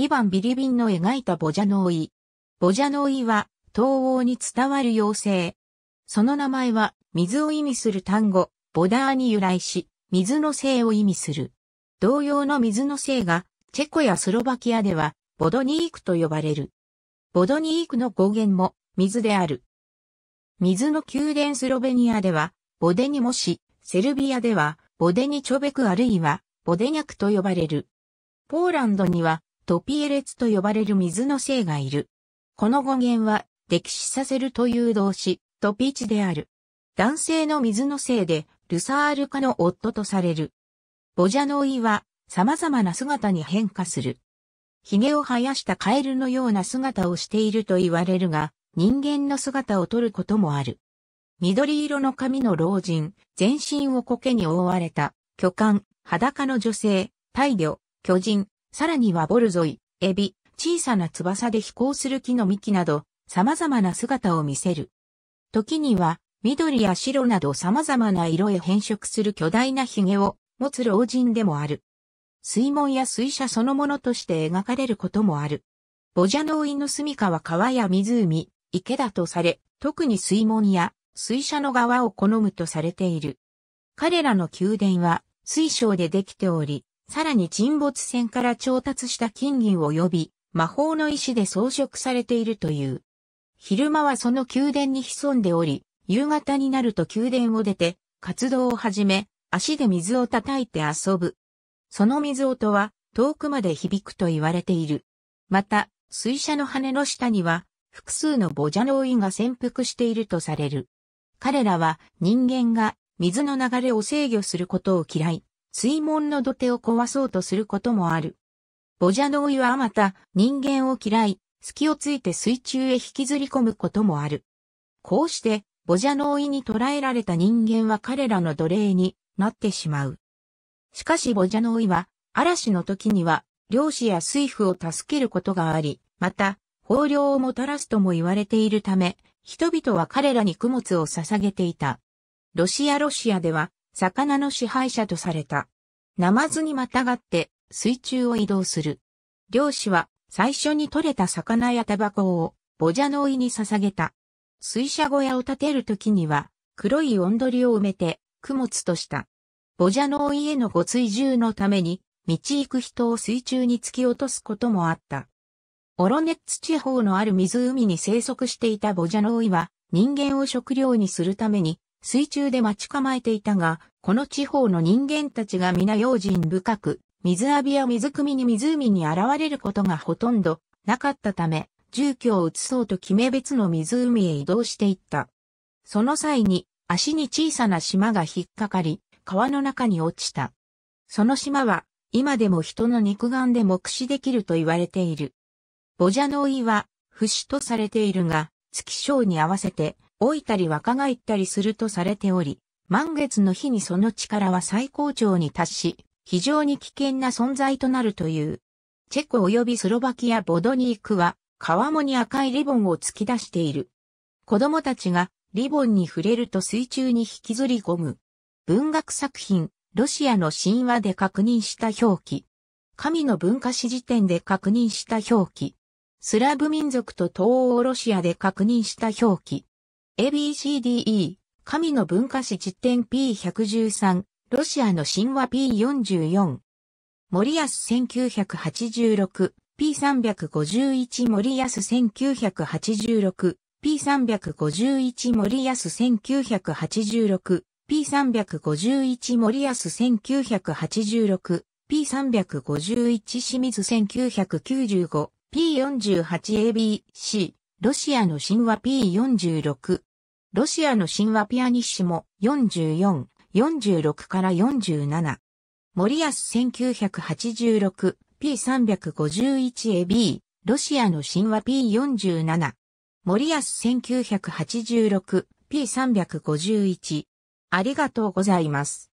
イヴァン・ビリビンの描いたボジャノーイ。ボジャノーイは、東欧に伝わる妖精。その名前は、水を意味する単語、ボダーに由来し、水の性を意味する。同様の水の性が、チェコやスロバキアでは、ボドニークと呼ばれる。ボドニークの語源も、水である。水の宮殿スロベニアでは、ボデニモシ、セルビアでは、ボデニチョベクあるいは、ボデニャクと呼ばれる。ポーランドには、トピエレツと呼ばれる水の精がいる。この語源は、溺死させるという動詞、トピチである。男性の水の生で、ルサール化の夫とされる。ボジャノイは、様々な姿に変化する。髭を生やしたカエルのような姿をしていると言われるが、人間の姿をとることもある。緑色の髪の老人、全身を苔に覆われた、巨漢、裸の女性、大魚、巨人、さらにはボルゾイ、エビ、小さな翼で飛行する木の幹など、様々な姿を見せる。時には、緑や白など様々な色へ変色する巨大な髭を持つ老人でもある。水門や水車そのものとして描かれることもある。ボジャノイの住処は川や湖、池だとされ、特に水門や水車の側を好むとされている。彼らの宮殿は水晶でできており、さらに沈没船から調達した金銀を呼び魔法の石で装飾されているという。昼間はその宮殿に潜んでおり、夕方になると宮殿を出て活動を始め、足で水を叩いて遊ぶ。その水音は遠くまで響くと言われている。また、水車の羽の下には複数のボジャノーイが潜伏しているとされる。彼らは人間が水の流れを制御することを嫌い、水門の土手を壊そうとすることもある。ボジャノイはまた人間を嫌い、隙をついて水中へ引きずり込むこともある。こうして、ボジャノイに捕らえられた人間は彼らの奴隷になってしまう。しかしボジャノイは、嵐の時には、漁師や水夫を助けることがあり、また、豊漁をもたらすとも言われているため、人々は彼らに供物を捧げていた。ロシアロシアでは、魚の支配者とされた。ナマズにまたがって水中を移動する。漁師は最初に取れた魚やタバコをボジャノイに捧げた。水車小屋を建てるときには黒い温鳥を埋めて供物とした。ボジャノイへのご追従のために道行く人を水中に突き落とすこともあった。オロネッツ地方のある湖に生息していたボジャノイは人間を食料にするために水中で待ち構えていたが、この地方の人間たちが皆用心深く、水浴びや水汲みに湖に現れることがほとんどなかったため、住居を移そうと決め別の湖へ移動していった。その際に、足に小さな島が引っかかり、川の中に落ちた。その島は、今でも人の肉眼で目視できると言われている。ボジャノイは、不死とされているが、月章に合わせて、老いたり若返ったりするとされており、満月の日にその力は最高潮に達し、非常に危険な存在となるという。チェコ及びスロバキアボドニークは、川面に赤いリボンを突き出している。子供たちがリボンに触れると水中に引きずり込む。文学作品、ロシアの神話で確認した表記。神の文化史辞典で確認した表記。スラブ民族と東欧ロシアで確認した表記。ABCDE、神の文化史実典 P113、ロシアの神話 P44。森安1986、P351 森安1986、P351 森安1986、P351 森安1986、P351 清水1995、P48ABC、ロシアの神話 P46、ロシアの神話ピアニッシモ44、46から47。森安1986、P351AB、ロシアの神話 P47。森安1986、P351。ありがとうございます。